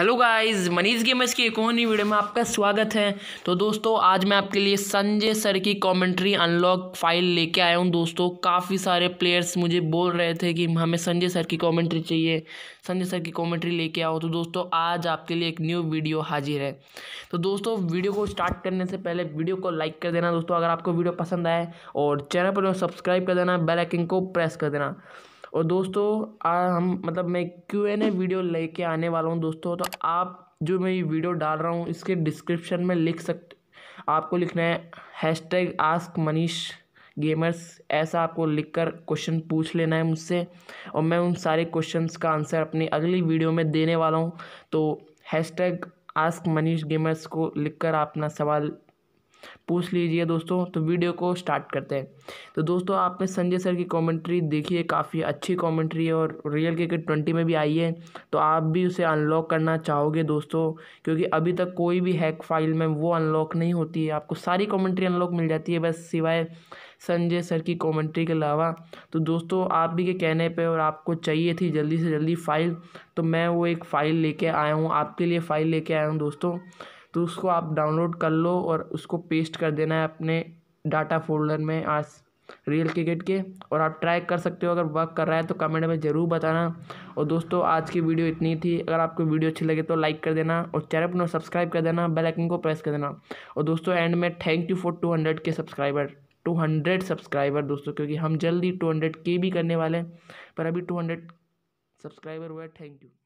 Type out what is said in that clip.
hello guys Manish gamers की एक और नई वीडियो में आपका स्वागत है तो दोस्तों आज मैं आपके लिए संजय सर की कमेंट्री अनलॉक फाइल लेके आया हूँ दोस्तों काफ़ी सारे प्लेयर्स मुझे बोल रहे थे कि हमें संजय सर की कमेंट्री चाहिए संजय सर की कमेंट्री लेके आओ तो दोस्तों आज आपके लिए एक न्यू वीडियो हाजिर है तो दोस्तों वीडियो को स्टार्ट करने से पहले वीडियो को लाइक कर देना दोस्तों अगर आपको वीडियो पसंद आए और चैनल पर सब्सक्राइब कर देना बेलाइकिन को प्रेस कर देना और दोस्तों आ हम मतलब मैं क्यू एन ए वीडियो लेके आने वाला हूँ दोस्तों तो आप जो मैं ये वीडियो डाल रहा हूँ इसके डिस्क्रिप्शन में लिख सकते आपको लिखना है hashtag ask Manish gamers ऐसा आपको लिखकर क्वेश्चन पूछ लेना है मुझसे और मैं उन सारे क्वेश्चंस का आंसर अपनी अगली वीडियो में देने वाला हूँ तो hashtag ask Manish gamers को लिखकर अपना सवाल पूछ लीजिए दोस्तों तो वीडियो को स्टार्ट करते हैं तो दोस्तों आपने संजय सर की कमेंट्री देखी है काफ़ी अच्छी कमेंट्री है और रियल क्रिकेट ट्वेंटी में भी आई है तो आप भी उसे अनलॉक करना चाहोगे दोस्तों क्योंकि अभी तक कोई भी हैक फाइल में वो अनलॉक नहीं होती है आपको सारी कमेंट्री अनलॉक मिल जाती है बस सिवाय संजय सर की कॉमेंट्री के अलावा तो दोस्तों आप भी के कहने पर और आपको चाहिए थी जल्दी से जल्दी फ़ाइल तो मैं वो एक फ़ाइल लेके आया हूँ आपके लिए फ़ाइल लेके आया हूँ दोस्तों तो उसको आप डाउनलोड कर लो और उसको पेस्ट कर देना है अपने डाटा फोल्डर में आज रियल क्रिकेट के और आप ट्राई कर सकते हो अगर वर्क कर रहा है तो कमेंट में ज़रूर बताना और दोस्तों आज की वीडियो इतनी थी अगर आपको वीडियो अच्छी लगे तो लाइक कर देना और चैनल पर सब्सक्राइब कर देना बेल आइकन को प्रेस कर देना और दोस्तों एंड में thank you for two hundred के सब्सक्राइबर टू हंड्रेड सब्सक्राइबर दोस्तों क्योंकि हम जल्दी टू हंड्रेड के भी करने वाले हैं पर अभी टू हंड्रेड सब्सक्राइबर हुआ है थैंक यू